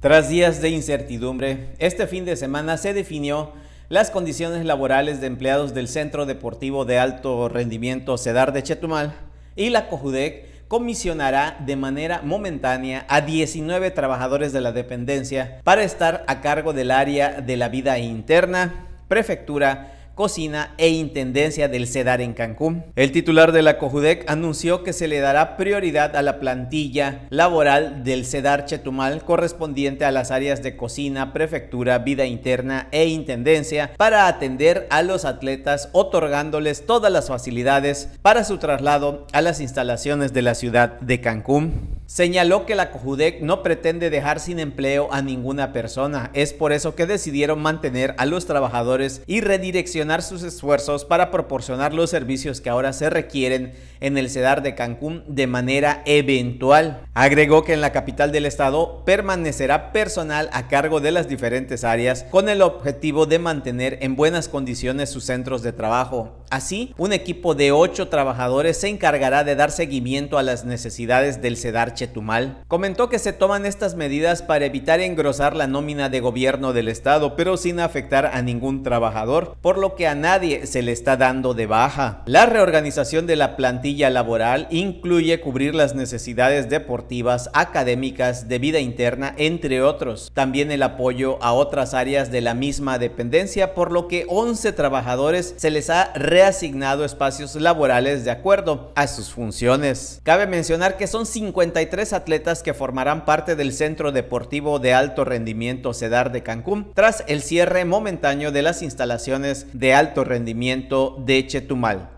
Tras días de incertidumbre, este fin de semana se definió las condiciones laborales de empleados del Centro Deportivo de Alto Rendimiento Cedar de Chetumal y la COJUDEC comisionará de manera momentánea a 19 trabajadores de la dependencia para estar a cargo del área de la vida interna, prefectura, Cocina e Intendencia del CEDAR en Cancún. El titular de la COJUDEC anunció que se le dará prioridad a la plantilla laboral del CEDAR Chetumal correspondiente a las áreas de cocina, prefectura, vida interna e intendencia para atender a los atletas otorgándoles todas las facilidades para su traslado a las instalaciones de la ciudad de Cancún. Señaló que la COJUDEC no pretende dejar sin empleo a ninguna persona. Es por eso que decidieron mantener a los trabajadores y redireccionar sus esfuerzos para proporcionar los servicios que ahora se requieren en el CEDAR de Cancún de manera eventual. Agregó que en la capital del estado permanecerá personal a cargo de las diferentes áreas con el objetivo de mantener en buenas condiciones sus centros de trabajo. Así, un equipo de 8 trabajadores se encargará de dar seguimiento a las necesidades del CEDAR Chetumal. Comentó que se toman estas medidas para evitar engrosar la nómina de gobierno del Estado, pero sin afectar a ningún trabajador, por lo que a nadie se le está dando de baja. La reorganización de la plantilla laboral incluye cubrir las necesidades deportivas, académicas, de vida interna, entre otros. También el apoyo a otras áreas de la misma dependencia, por lo que 11 trabajadores se les ha asignado espacios laborales de acuerdo a sus funciones. Cabe mencionar que son 53 atletas que formarán parte del Centro Deportivo de Alto Rendimiento CEDAR de Cancún tras el cierre momentáneo de las instalaciones de alto rendimiento de Chetumal.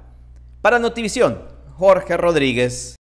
Para Notivisión, Jorge Rodríguez.